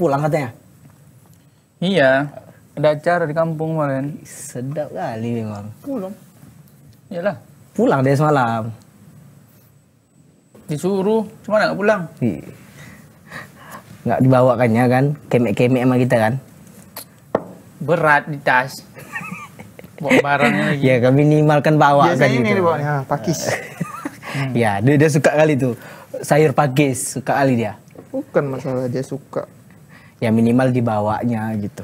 pulang katanya? Iya, ada acara di kampung kemarin. Sedap kali memang. Pulang. Iyalah. Pulang dari semalam. Disuruh, cuma nggak pulang. Nggak dibawakannya kan, kemek-kemek sama kita kan. Berat di tas. Bawa barangnya lagi. ya, kami minimal kan bawa Biasanya kan ini gitu. ya, pakis. Ya, dia, dia suka kali tuh. Sayur pakis, suka kali dia. Bukan masalah dia suka ya minimal dibawanya gitu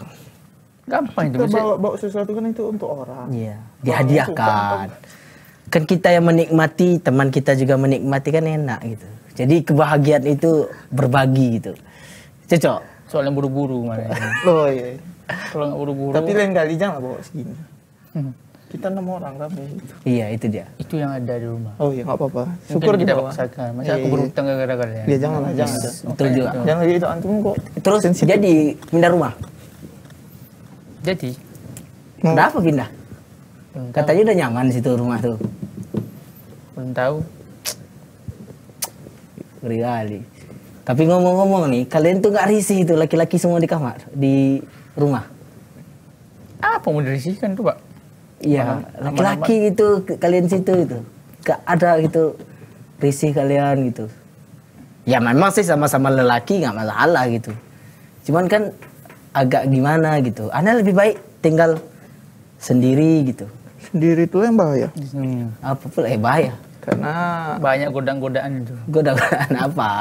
gampang itu bawa bawa sesuatu kan itu untuk orang iya dihadiahkan kan kita yang menikmati teman kita juga menikmati kan enak gitu jadi kebahagiaan itu berbagi gitu cocok soalnya buru-buru mana oh iya kalau nggak buru-buru tapi lain kali jangan bawa segini hmm kita enam orang tapi Iya itu dia. Itu yang ada di rumah. Oh iya nggak apa-apa. Syukur kita bawa gitu. Paksakan. Iya, aku iya. berhutang gara-gara Ya dia jangan. aja, jangan juga. Itu. Jangan itu antum kok. Terus jadi pindah rumah. Jadi. Kenapa pindah? Katanya udah nyaman situ rumah tuh. Belum tahu. kali. Tapi ngomong-ngomong nih, kalian tuh nggak risih itu laki-laki semua di kamar, di rumah. Apa mau dirisihkan tuh, Pak? Iya, laki-laki itu kalian situ itu. Gak ada gitu risih kalian gitu. Ya memang sih sama-sama lelaki nggak masalah gitu. Cuman kan agak gimana gitu. Anda lebih baik tinggal sendiri gitu. Sendiri itu yang bahaya. Iya. Apa pula eh bahaya? Karena banyak godaan-godaan itu. Godaan-godaan apa?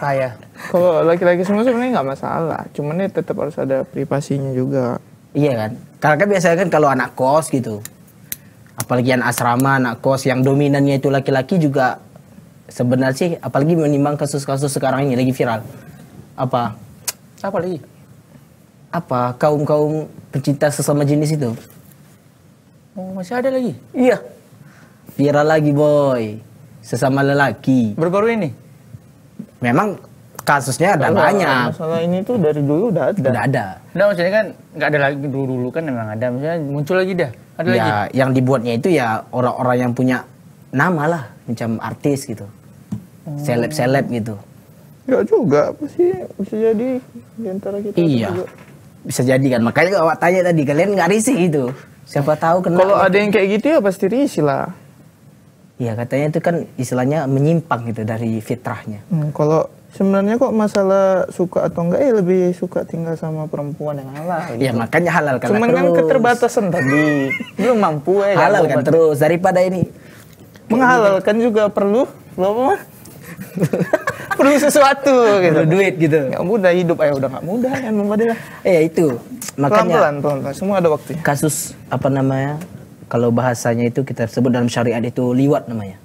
Bahaya. Kalau laki-laki semua sebenarnya nggak masalah. Cuman ya tetap harus ada privasinya juga. Iya kan? Karena kan biasanya kan kalau anak kos gitu, apalagi yang asrama, anak kos yang dominannya itu laki-laki juga sebenarnya sih, apalagi menimbang kasus-kasus sekarang ini lagi viral. Apa? Apa lagi? Apa kaum-kaum pecinta sesama jenis itu? Oh, masih ada lagi? Iya. Viral lagi, boy. Sesama lelaki. Baru-baru ini? Memang kasusnya ada masalah, banyak. Masalah ini tuh dari dulu udah ada. Udah ada. Nah maksudnya kan nggak ada lagi dulu dulu kan memang ada. Misalnya muncul lagi dah. Ada ya, lagi. Yang dibuatnya itu ya orang-orang yang punya nama lah, macam artis gitu, hmm. seleb seleb gitu. Ya juga pasti bisa jadi diantara kita. Iya. Juga. Bisa jadi kan. Makanya kalau tanya tadi kalian nggak risih gitu. Siapa tahu kenapa. Kalau gitu. ada yang kayak gitu ya pasti risih lah. Iya katanya itu kan istilahnya menyimpang gitu dari fitrahnya. Hmm, kalau sebenarnya kok masalah suka atau enggak ya lebih suka tinggal sama perempuan yang halal gitu. ya makanya halal kan cuman kan keterbatasan tadi belum mampu ya halal kan terus daripada ini menghalalkan juga perlu lo perlu sesuatu gitu. perlu duit gitu nggak mudah hidup ayo udah nggak mudah kan mudah eh, lah ya itu makanya pelan pelan semua ada waktu kasus apa namanya kalau bahasanya itu kita sebut dalam syariat itu liwat namanya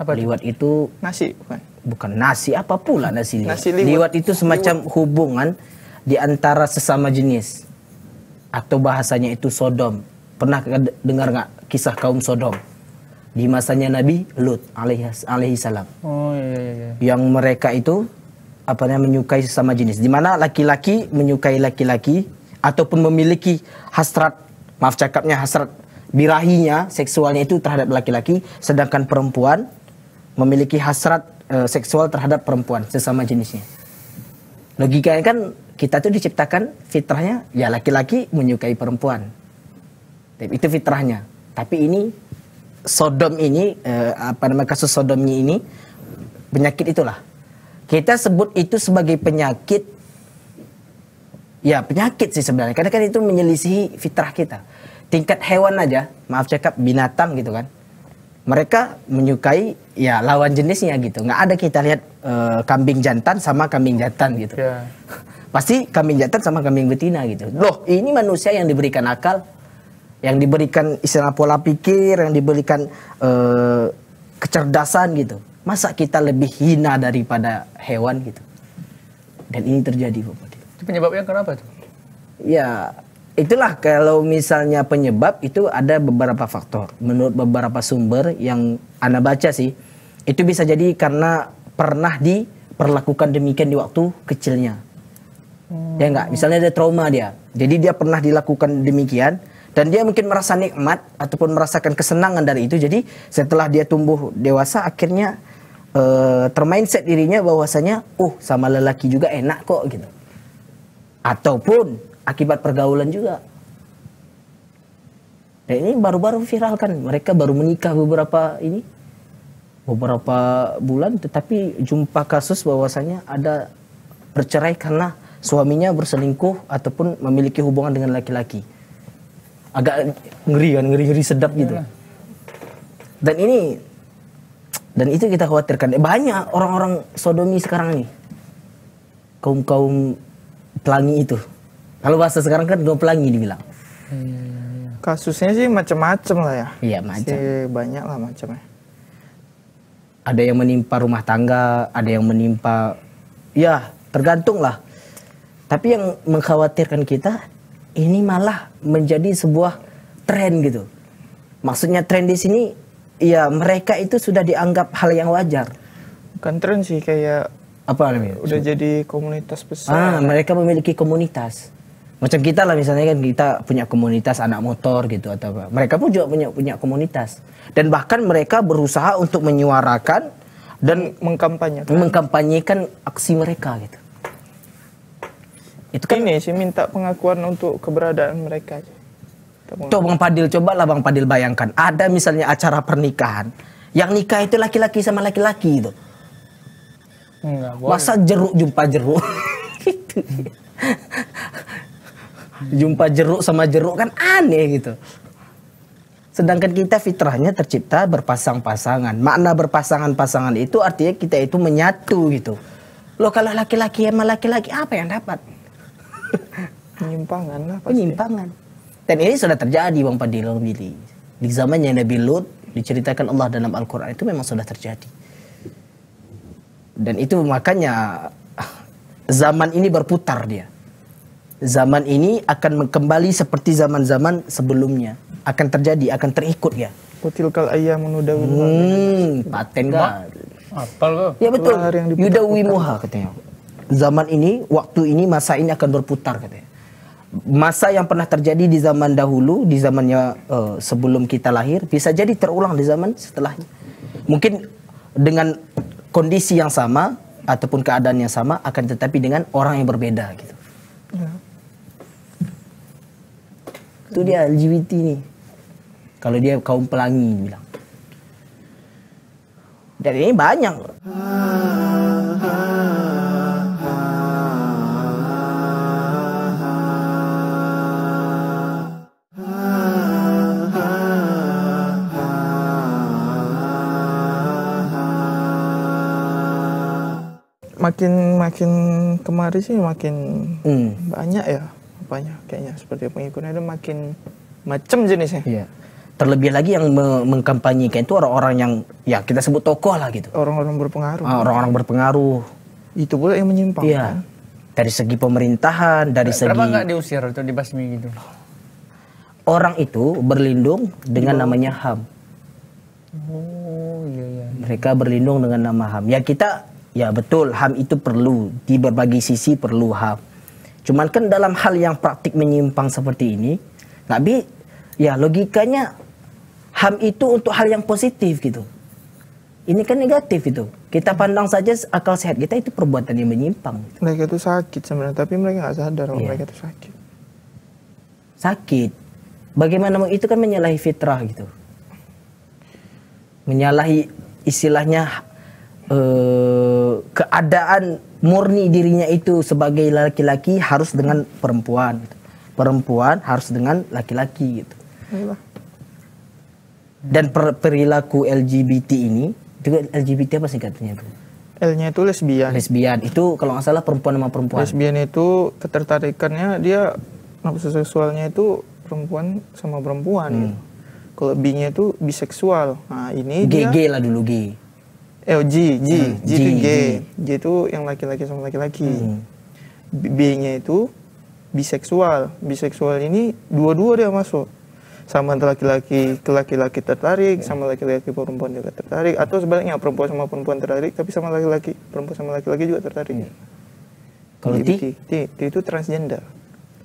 apa liwat itu, itu nasi bukan bukan nasi apa pula nasi liwat. Nasi liwat, liwat itu semacam liwat. hubungan di antara sesama jenis atau bahasanya itu sodom. Pernah dengar nggak kisah kaum sodom? Di masanya Nabi Lut alaihi salam. Oh iya, iya iya. Yang mereka itu apa namanya menyukai sesama jenis. Di mana laki-laki menyukai laki-laki ataupun memiliki hasrat maaf cakapnya hasrat birahinya seksualnya itu terhadap laki-laki sedangkan perempuan memiliki hasrat uh, seksual terhadap perempuan sesama jenisnya. Logikanya kan kita tuh diciptakan fitrahnya ya laki-laki menyukai perempuan. Itu fitrahnya. Tapi ini Sodom ini uh, apa namanya kasus Sodomnya ini penyakit itulah. Kita sebut itu sebagai penyakit ya penyakit sih sebenarnya. Karena kan itu menyelisihi fitrah kita. Tingkat hewan aja, maaf cakap binatang gitu kan mereka menyukai ya lawan jenisnya gitu. Nggak ada kita lihat e, kambing jantan sama kambing jantan gitu. Yeah. Pasti kambing jantan sama kambing betina gitu. Loh, ini manusia yang diberikan akal, yang diberikan istilah pola pikir, yang diberikan e, kecerdasan gitu. Masa kita lebih hina daripada hewan gitu? Dan ini terjadi, Bapak. Itu penyebabnya kenapa tuh? Ya, itulah kalau misalnya penyebab itu ada beberapa faktor menurut beberapa sumber yang anda baca sih itu bisa jadi karena pernah diperlakukan demikian di waktu kecilnya hmm. ya enggak misalnya ada trauma dia jadi dia pernah dilakukan demikian dan dia mungkin merasa nikmat ataupun merasakan kesenangan dari itu jadi setelah dia tumbuh dewasa akhirnya uh, termindset dirinya bahwasanya oh sama lelaki juga enak kok gitu ataupun akibat pergaulan juga. Nah, ini baru-baru viral kan, mereka baru menikah beberapa ini beberapa bulan tetapi jumpa kasus bahwasanya ada bercerai karena suaminya berselingkuh ataupun memiliki hubungan dengan laki-laki. Agak ngeri kan, ngeri-ngeri sedap gitu. Iya. Dan ini dan itu kita khawatirkan. Eh, banyak orang-orang sodomi sekarang nih. Kaum-kaum pelangi itu. Kalau bahasa sekarang kan dua pelangi dibilang. Hmm. Kasusnya sih macam-macam lah ya. Iya macam. Si banyak lah macamnya. Ada yang menimpa rumah tangga, ada yang menimpa, ya tergantung lah. Tapi yang mengkhawatirkan kita ini malah menjadi sebuah tren gitu. Maksudnya tren di sini ya mereka itu sudah dianggap hal yang wajar. Bukan tren sih kayak apa namanya? Udah jadi komunitas besar. Ah, mereka memiliki komunitas. Macam kita lah misalnya kan kita punya komunitas anak motor gitu atau apa. Mereka pun juga punya punya komunitas. Dan bahkan mereka berusaha untuk menyuarakan dan mengkampanyekan mengkampanyekan aksi mereka gitu. Itu kan ini sih minta pengakuan untuk keberadaan mereka. Tuh Bang Padil coba lah Bang Padil bayangkan ada misalnya acara pernikahan yang nikah itu laki-laki sama laki-laki itu. Masa jeruk jumpa jeruk. Gitu jumpa jeruk sama jeruk kan aneh gitu. Sedangkan kita fitrahnya tercipta berpasang-pasangan. Makna berpasangan-pasangan itu artinya kita itu menyatu gitu. Loh kalau laki-laki sama laki-laki apa yang dapat? Penyimpangan lah pasti. Penyimpangan. Dan ini sudah terjadi Bang Padil Mili. Billy. Di zamannya Nabi Lut diceritakan Allah dalam Al-Quran itu memang sudah terjadi. Dan itu makanya ah, zaman ini berputar dia zaman ini akan kembali seperti zaman-zaman sebelumnya. Akan terjadi, akan terikut ya. Kutil kal ayah menudawin hmm, paten Apa Apal Ya betul. Yuda Wimuha katanya. Zaman ini, waktu ini, masa ini akan berputar katanya. Masa yang pernah terjadi di zaman dahulu, di zamannya uh, sebelum kita lahir, bisa jadi terulang di zaman setelahnya. Mungkin dengan kondisi yang sama ataupun keadaan yang sama, akan tetapi dengan orang yang berbeda gitu. Ya. Itu dia LGBT ini Kalau dia kaum pelangi bilang. Dan ini banyak. makin makin kemari sih makin hmm. banyak ya apanya kayaknya seperti pengikutnya itu makin macam jenisnya. Iya. Terlebih lagi yang me mengkampanyekan itu orang-orang yang ya kita sebut tokoh lah gitu. Orang-orang berpengaruh. Ah, orang-orang berpengaruh. Itu pula yang menyimpang. Iya. Kan? Dari segi pemerintahan, dari Kenapa segi. Kenapa diusir atau dibasmi gitu? Orang itu berlindung dengan Dibang. namanya HAM. Oh iya iya. Mereka berlindung dengan nama HAM. Ya kita ya betul HAM itu perlu di berbagai sisi perlu HAM Cuman kan dalam hal yang praktik menyimpang seperti ini, Nabi ya logikanya ham itu untuk hal yang positif gitu. Ini kan negatif itu. Kita pandang saja akal sehat kita itu perbuatan yang menyimpang. Gitu. Mereka itu sakit sebenarnya, tapi mereka nggak sadar kalau yeah. mereka itu sakit. Sakit. Bagaimana itu kan menyalahi fitrah gitu. Menyalahi istilahnya uh, keadaan murni dirinya itu sebagai laki-laki harus dengan perempuan gitu. perempuan harus dengan laki-laki gitu iya. dan per perilaku LGBT ini juga LGBT apa singkatannya itu? L-nya itu lesbian. Lesbian itu kalau nggak salah perempuan sama perempuan. Lesbian itu ketertarikannya dia nafsu seksualnya itu perempuan sama perempuan hmm. Gitu. Kalau B-nya itu biseksual. Nah, ini -G dia, lah dulu G eh oh, G, G, hmm, G, G itu G. G itu yang laki-laki sama laki-laki. Hmm. B-nya itu biseksual. Biseksual ini dua-dua dia masuk. Sama laki-laki ke laki-laki tertarik, hmm. sama laki-laki perempuan juga tertarik atau sebaliknya perempuan sama perempuan tertarik tapi sama laki-laki, perempuan sama laki-laki juga tertarik. Hmm. Kalau T? T, T, T itu transgender.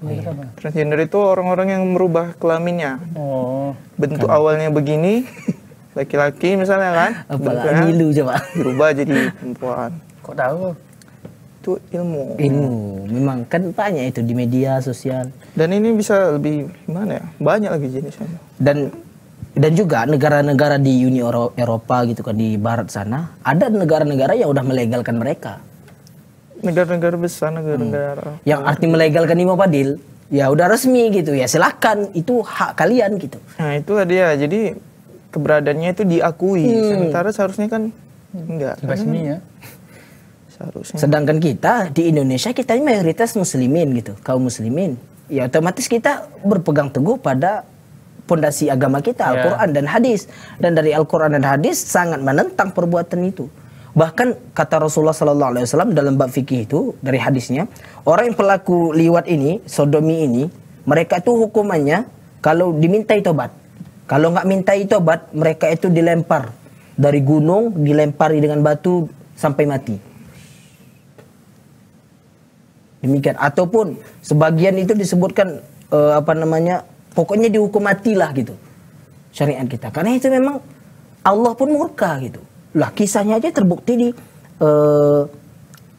Oh, iya. Transgender itu orang-orang yang merubah kelaminnya. Oh. Bentuk kan. awalnya begini, laki-laki misalnya kan apalagi gitu kan? lu coba berubah jadi perempuan kok tahu itu ilmu ilmu memang kan banyak itu di media sosial dan ini bisa lebih gimana ya banyak lagi jenisnya dan dan juga negara-negara di Uni Eropa gitu kan di barat sana ada negara-negara yang udah melegalkan mereka negara-negara besar hmm. negara-negara hmm. yang arti gitu. melegalkan imam padil ya udah resmi gitu ya silakan itu hak kalian gitu nah itu dia jadi keberadaannya itu diakui. Hmm. Sementara seharusnya kan enggak. Resmi kan? ya. Seharusnya. Sedangkan kita di Indonesia kita ini mayoritas muslimin gitu, kaum muslimin. Ya otomatis kita berpegang teguh pada pondasi agama kita, yeah. Al-Qur'an dan hadis. Dan dari Al-Qur'an dan hadis sangat menentang perbuatan itu. Bahkan kata Rasulullah Sallallahu Alaihi Wasallam dalam bab fikih itu dari hadisnya orang yang pelaku liwat ini, sodomi ini, mereka itu hukumannya kalau dimintai tobat. Kalau nggak minta itu obat, mereka itu dilempar dari gunung, dilempari dengan batu sampai mati. Demikian. Ataupun sebagian itu disebutkan uh, apa namanya, pokoknya dihukum matilah gitu syariat kita. Karena itu memang Allah pun murka gitu. Lah kisahnya aja terbukti di uh,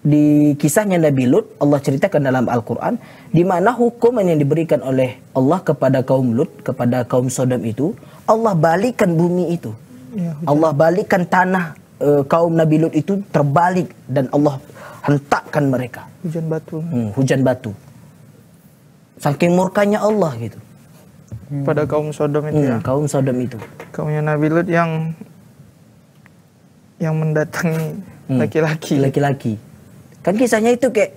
di kisahnya Nabi Lut Allah ceritakan dalam Al-Qur'an di mana hukuman yang diberikan oleh Allah kepada kaum Lut kepada kaum Sodom itu Allah balikan bumi itu ya, Allah balikan tanah e, kaum Nabi Lut itu terbalik dan Allah hentakkan mereka hujan batu hmm, hujan batu saking murkanya Allah gitu hmm. pada kaum Sodom itu hmm, ya kaum Sodom itu kaumnya Nabi Lut yang yang mendatangi laki-laki hmm. laki-laki Kan kisahnya itu kayak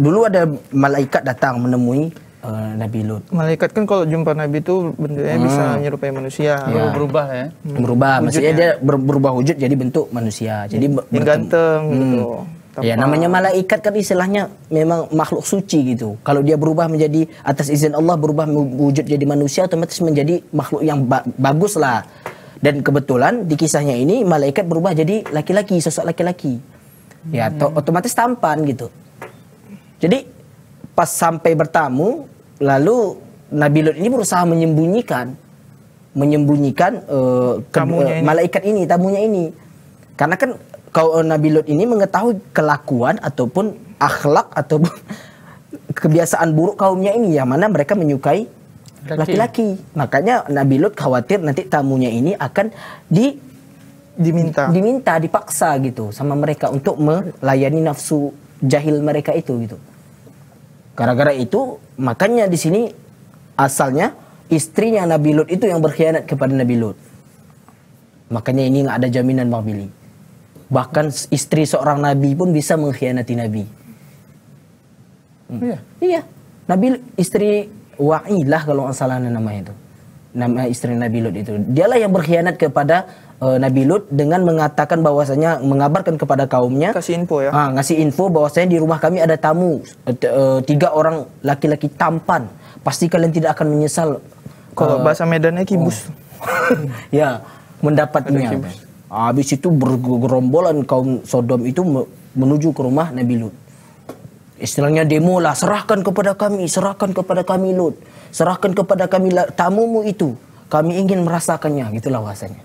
dulu ada malaikat datang menemui uh, Nabi Lut. Malaikat kan kalau jumpa Nabi itu bentuknya hmm. bisa menyerupai manusia. Iya. Ya. Berubah ya. Hmm. Berubah, wujudnya. maksudnya dia ber berubah wujud jadi bentuk manusia. Jadi ya, ganteng hmm. gitu. Ya namanya malaikat kan istilahnya memang makhluk suci gitu. Kalau dia berubah menjadi atas izin Allah berubah wujud jadi manusia otomatis menjadi makhluk yang ba bagus lah. Dan kebetulan di kisahnya ini malaikat berubah jadi laki-laki, sosok laki-laki ya hmm. otomatis tampan gitu jadi pas sampai bertamu lalu Nabi Lut ini berusaha menyembunyikan menyembunyikan uh, uh, malaikat ini. ini tamunya ini karena kan kau eh, Nabi Lut ini mengetahui kelakuan ataupun akhlak ataupun kebiasaan buruk kaumnya ini yang mana mereka menyukai laki-laki makanya Nabi Lut khawatir nanti tamunya ini akan di diminta diminta dipaksa gitu sama mereka untuk melayani nafsu jahil mereka itu gitu gara-gara itu makanya di sini asalnya istrinya Nabi Lut itu yang berkhianat kepada Nabi Lut makanya ini nggak ada jaminan bang Billy bahkan istri seorang Nabi pun bisa mengkhianati Nabi hmm. Oh iya iya Nabi istri Wa'ilah kalau nggak salah namanya itu nama istri Nabi Lut itu dialah yang berkhianat kepada uh, Nabi Lut dengan mengatakan bahwasanya mengabarkan kepada kaumnya kasih info ya uh, ngasih info bahwasanya di rumah kami ada tamu uh, tiga orang laki-laki tampan pasti kalian tidak akan menyesal kalau uh, bahasa Medannya kibus oh. ya mendapatnya habis itu bergerombolan kaum Sodom itu menuju ke rumah Nabi Lut istilahnya demo lah serahkan kepada kami serahkan kepada kami Lut serahkan kepada kami tamumu itu kami ingin merasakannya gitulah bahasanya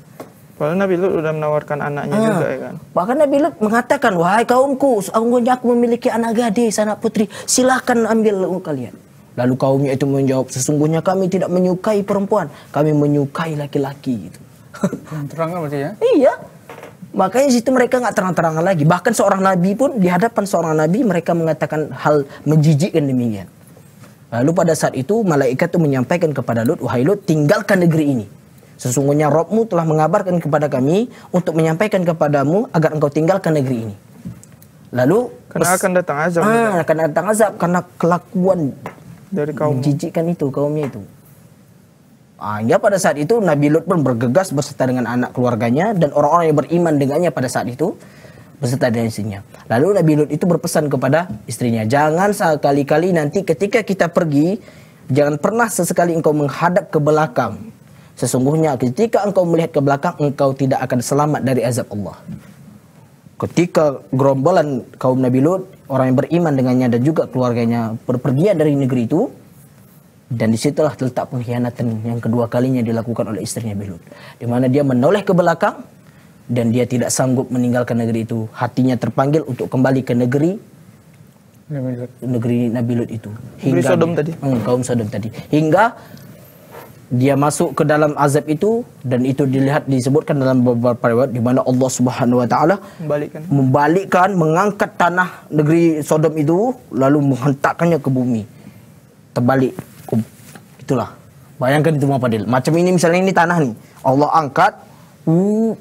Padahal Nabi Lut sudah menawarkan anaknya ah, juga ya kan. Bahkan Nabi Lut mengatakan, "Wahai kaumku, sesungguhnya aku memiliki anak gadis, anak putri. Silahkan ambil kalian." Lalu kaumnya itu menjawab, "Sesungguhnya kami tidak menyukai perempuan, kami menyukai laki-laki." Gitu. terang kan berarti ya? Iya. Makanya situ mereka nggak terang-terangan lagi. Bahkan seorang nabi pun di hadapan seorang nabi mereka mengatakan hal menjijikkan demikian. Lalu pada saat itu malaikat itu menyampaikan kepada Lut, "Wahai Lut, tinggalkan negeri ini." Sesungguhnya Robmu telah mengabarkan kepada kami untuk menyampaikan kepadamu agar engkau tinggalkan negeri ini. Lalu karena akan datang azab. Ah, akan datang azab karena kelakuan dari kaum jijikkan itu kaumnya itu. ya pada saat itu Nabi Lut pun bergegas berserta dengan anak keluarganya dan orang-orang yang beriman dengannya pada saat itu berserta dengan istrinya. Lalu Nabi Lut itu berpesan kepada istrinya, jangan sekali-kali nanti ketika kita pergi, jangan pernah sesekali engkau menghadap ke belakang. Sesungguhnya ketika engkau melihat ke belakang engkau tidak akan selamat dari azab Allah. Ketika gerombolan kaum Nabi Lut, orang yang beriman dengannya dan juga keluarganya berpergian dari negeri itu, dan disitulah terletak pengkhianatan yang kedua kalinya dilakukan oleh istrinya Nabi Lut. Di mana dia menoleh ke belakang dan dia tidak sanggup meninggalkan negeri itu. Hatinya terpanggil untuk kembali ke negeri Nabi Lut. negeri Nabi Lut itu. Hingga Sodom tadi. Hmm, kaum Sodom tadi. Hingga dia masuk ke dalam azab itu dan itu dilihat disebutkan dalam beberapa riwayat di mana Allah Subhanahu wa taala membalikkan membalikkan mengangkat tanah negeri Sodom itu lalu menghentakkannya ke bumi terbalik itulah bayangkan itu Muhammadil macam ini misalnya ini tanah nih Allah angkat uh,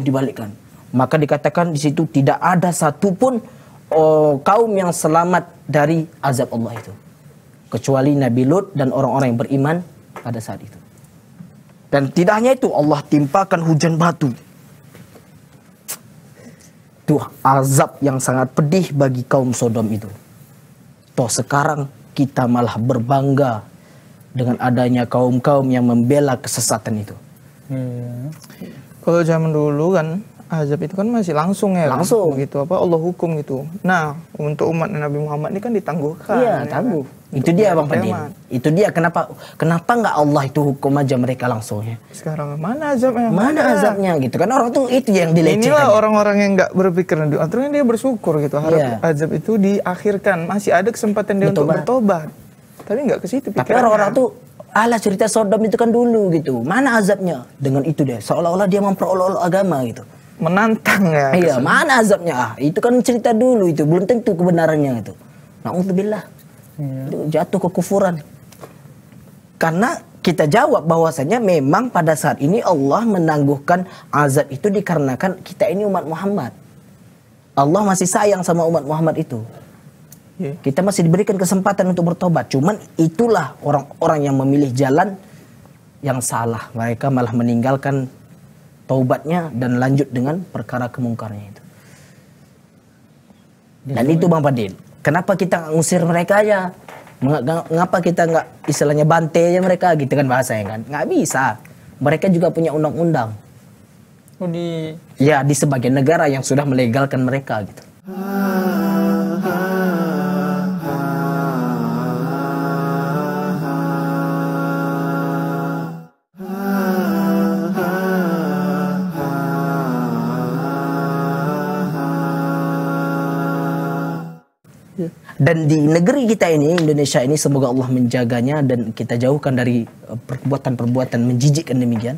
dibalikkan maka dikatakan di situ tidak ada satupun uh, kaum yang selamat dari azab Allah itu kecuali Nabi Lut dan orang-orang yang beriman pada saat itu. Dan tidak hanya itu, Allah timpakan hujan batu. Tuh azab yang sangat pedih bagi kaum Sodom itu. Toh sekarang kita malah berbangga dengan adanya kaum-kaum yang membela kesesatan itu. Hmm. Kalau zaman dulu kan azab itu kan masih langsung ya kan? langsung gitu apa Allah hukum gitu nah untuk umat Nabi Muhammad ini kan ditangguhkan iya ya tangguh kan? itu dia bang Padim itu dia kenapa kenapa nggak Allah itu hukum aja mereka langsung ya sekarang mana azabnya mana, azabnya gitu kan orang tuh itu yang dilecehkan inilah ya. orang-orang yang nggak berpikir nanti dia bersyukur gitu harap iya. azab itu diakhirkan masih ada kesempatan dia bertobat. untuk bertobat tapi nggak ke situ tapi orang-orang tuh Allah cerita Sodom itu kan dulu gitu. Mana azabnya? Dengan itu deh, seolah-olah dia memperolok-olok agama gitu menantang ya. Iya, mana azabnya? Ah, itu kan cerita dulu itu, belum tentu kebenarannya itu. Nauzubillah. Iya. jatuh ke kufuran. Karena kita jawab bahwasanya memang pada saat ini Allah menangguhkan azab itu dikarenakan kita ini umat Muhammad. Allah masih sayang sama umat Muhammad itu. Iya. Kita masih diberikan kesempatan untuk bertobat. Cuman itulah orang-orang yang memilih jalan yang salah. Mereka malah meninggalkan taubatnya dan lanjut dengan perkara kemungkarnya itu. Dan itu Bang Fadil. Kenapa kita ngusir mereka aja? Mengapa kita nggak istilahnya bantai aja mereka gitu kan bahasanya kan? Nggak bisa. Mereka juga punya undang-undang. Oh, di... Ya di sebagian negara yang sudah melegalkan mereka gitu. Dan di negeri kita ini, Indonesia ini, semoga Allah menjaganya dan kita jauhkan dari uh, perbuatan-perbuatan menjijikkan demikian.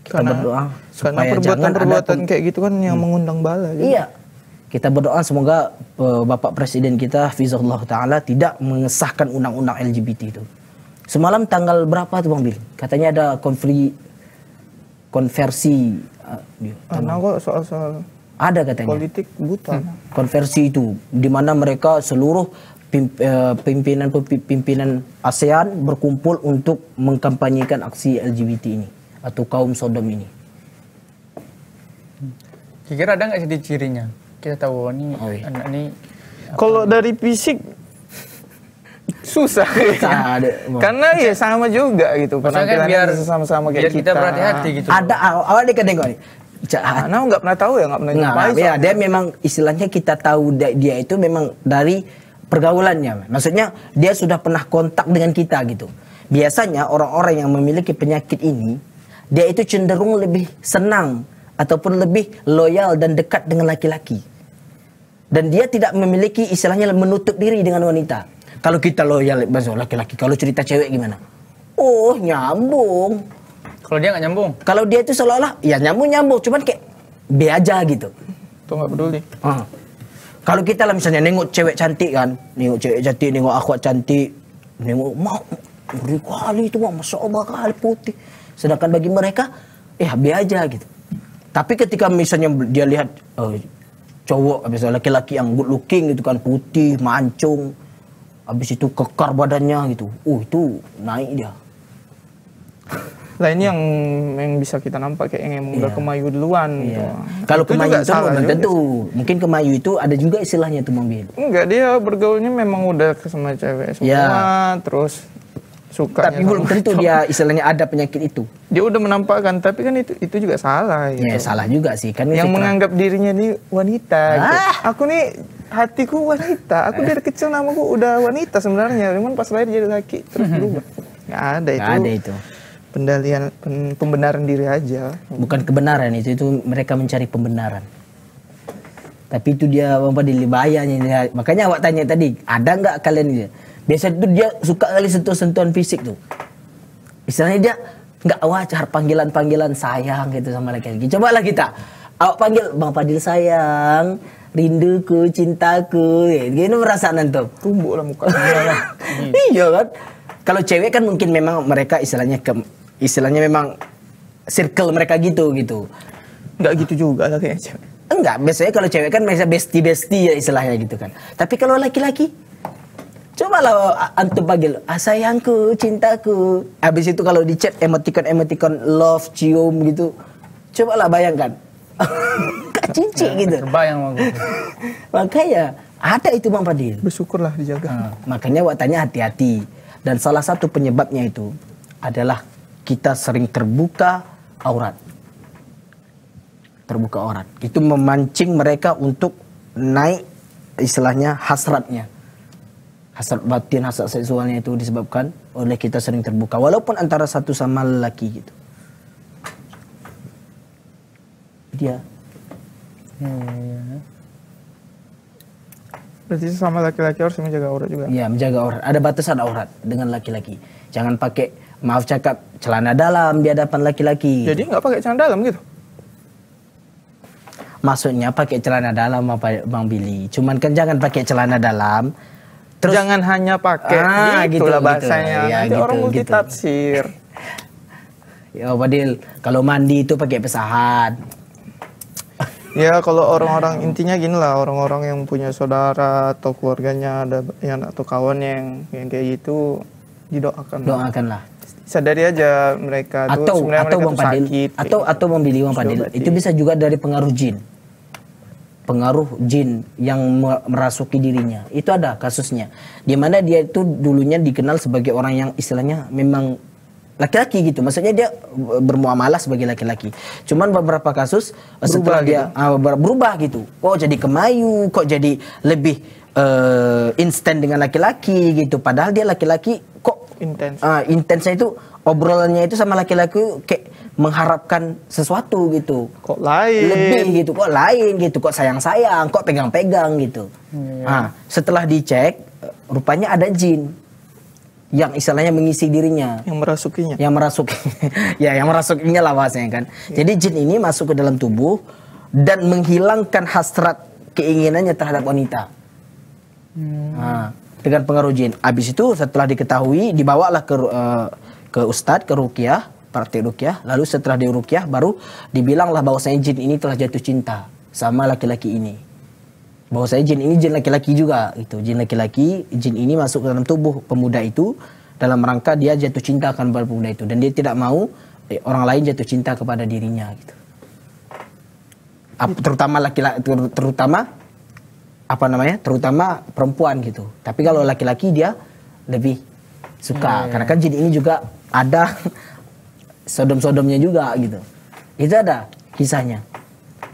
Kita karena, berdoa supaya karena perbuatan-perbuatan kayak gitu kan yang hmm. mengundang bala. Gitu. Iya. Kita berdoa semoga uh, Bapak Presiden kita, Fizullah Ta'ala, tidak mengesahkan undang-undang LGBT itu. Semalam tanggal berapa tuh Bang Bil? Katanya ada konflik konversi. Uh, tanggal. soal-soal ada katanya. Politik buta. Hmm. Konversi itu di mana mereka seluruh eh, pimpinan pimpinan ASEAN berkumpul untuk mengkampanyekan aksi LGBT ini atau kaum Sodom ini. Kira-kira ada nggak sih cirinya? Kita tahu oh, ini oh, iya. anak ini. Kalau dari fisik susah, susah ada. karena ya sama juga gitu Maksudnya kan biar sama-sama kayak biar kita, kita berhati-hati gitu ada awal deh Nah, nggak pernah tahu ya, nggak pernah nggak Ya, dia memang istilahnya kita tahu dia itu memang dari pergaulannya. Maksudnya dia sudah pernah kontak dengan kita gitu. Biasanya orang-orang yang memiliki penyakit ini, dia itu cenderung lebih senang ataupun lebih loyal dan dekat dengan laki-laki. Dan dia tidak memiliki istilahnya menutup diri dengan wanita. Kalau kita loyal, laki-laki. Kalau cerita cewek gimana? Oh, nyambung kalau dia nggak nyambung? Kalau dia itu seolah-olah ya nyambung-nyambung, cuman kayak B aja gitu. Tuh nggak peduli. Ah. Kalau kita lah misalnya nengok cewek cantik kan, nengok cewek cantik, nengok akhwat cantik, nengok mau beri kali itu mau masuk Allah kali putih. Sedangkan bagi mereka, ya B aja gitu. Tapi ketika misalnya dia lihat uh, cowok, misalnya laki-laki yang good looking gitu kan, putih, mancung, habis itu kekar badannya gitu. Uh itu naik dia ini yang yang bisa kita nampak kayak yang udah yeah. kemayu duluan yeah. gitu. Kalau kemayu itu belum tentu. Mungkin kemayu itu ada juga istilahnya tuh Mungkin. Enggak, dia bergaulnya memang udah sama cewek semua, yeah. terus suka. Tapi belum tentu itu. dia istilahnya ada penyakit itu. Dia udah menampakkan, tapi kan itu itu juga salah. Gitu. Ya salah juga sih kan. Yang menganggap dirinya ini wanita. Gitu. Ah. Gitu. Aku nih hatiku wanita. Aku dari kecil namaku udah wanita sebenarnya. Cuman pas lahir jadi laki terus berubah. Gak ada itu. Gak ada itu pendalian pen, pembenaran diri aja bukan kebenaran itu itu mereka mencari pembenaran tapi itu dia apa di bahayanya makanya awak tanya tadi ada nggak kalian ini biasa itu dia suka kali sentuh-sentuhan fisik tuh misalnya dia nggak wajar panggilan-panggilan sayang gitu sama laki-laki lah kita awak panggil bang Fadil sayang rinduku cintaku gitu, gitu perasaan antum tumbuh lah muka iya kan kalau cewek kan mungkin memang mereka istilahnya ke istilahnya memang circle mereka gitu gitu. Enggak gitu juga lah Enggak, biasanya kalau cewek kan biasa besti-besti ya istilahnya gitu kan. Tapi kalau laki-laki Coba lah antum panggil ah, sayangku, cintaku. Habis itu kalau di chat emoticon-emoticon love, cium gitu. Coba lah bayangkan. Kak Cici ya, gitu. Bayang Makanya ada itu Bang Fadil. Bersyukurlah dijaga. Nah, makanya waktunya hati-hati. Dan salah satu penyebabnya itu adalah kita sering terbuka aurat. Terbuka aurat. Itu memancing mereka untuk naik istilahnya hasratnya. Hasrat batin, hasrat seksualnya itu disebabkan oleh kita sering terbuka. Walaupun antara satu sama lelaki gitu. Dia. Hmm. Berarti sama laki-laki harus menjaga aurat juga? Iya, menjaga aurat. Ada batasan aurat dengan laki-laki. Jangan pakai maaf cakap celana dalam di hadapan laki-laki. Jadi nggak pakai celana dalam gitu? Maksudnya pakai celana dalam apa Bang Billy? Cuman kan jangan pakai celana dalam. Terus, jangan hanya pakai ah, gitu, gitu lah gitu. bahasanya. Gitu, ya, Nanti gitu, orang gitu. tafsir. ya wadil, kalau mandi itu pakai pesahan. Ya kalau orang-orang intinya gini lah orang-orang yang punya saudara atau keluarganya ada yang atau kawan yang yang kayak gitu didoakan. Doakanlah sadari aja mereka atau, tuh atau mereka Bang sakit atau gitu. atau memilih Bang Padil itu bisa juga dari pengaruh jin pengaruh jin yang merasuki dirinya itu ada kasusnya di mana dia itu dulunya dikenal sebagai orang yang istilahnya memang laki-laki gitu maksudnya dia bermuamalah sebagai laki-laki cuman beberapa kasus eh, berubah setelah gitu. dia uh, berubah gitu kok jadi kemayu kok jadi lebih uh, eh, instan dengan laki-laki gitu padahal dia laki-laki kok intens uh, intensnya itu obrolannya itu sama laki-laki kayak mengharapkan sesuatu gitu kok lain lebih gitu kok lain gitu kok sayang-sayang kok pegang-pegang gitu yeah. Iya. nah, setelah dicek rupanya ada jin yang istilahnya mengisi dirinya yang merasukinya yang merasuk ya yang merasukinya lah bahasanya kan yeah. jadi jin ini masuk ke dalam tubuh dan menghilangkan hasrat keinginannya terhadap wanita Hmm. Ha, ah, dengan pengaruh jin. Habis itu setelah diketahui dibawalah ke uh, ke ustadz ke rukyah, praktik rukyah. Lalu setelah di rukyah baru dibilanglah bahwa saya jin ini telah jatuh cinta sama laki-laki ini. bahwa saya jin ini jin laki-laki juga itu Jin laki-laki, jin ini masuk ke dalam tubuh pemuda itu dalam rangka dia jatuh cinta akan kepada pemuda itu dan dia tidak mau eh, orang lain jatuh cinta kepada dirinya gitu. Terutama laki-laki terutama apa namanya terutama perempuan gitu tapi kalau hmm. laki-laki dia lebih suka hmm, yeah. karena iya. kan jin ini juga ada sodom-sodomnya juga gitu itu ada kisahnya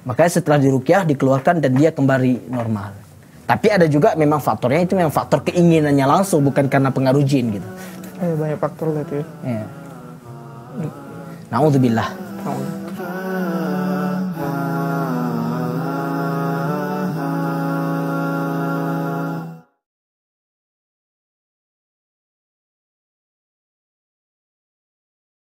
makanya setelah dirukyah dikeluarkan dan dia kembali normal tapi ada juga memang faktornya itu memang faktor keinginannya langsung bukan karena pengaruh jin gitu eh, banyak faktor gitu ya, yeah. Iya. Nah,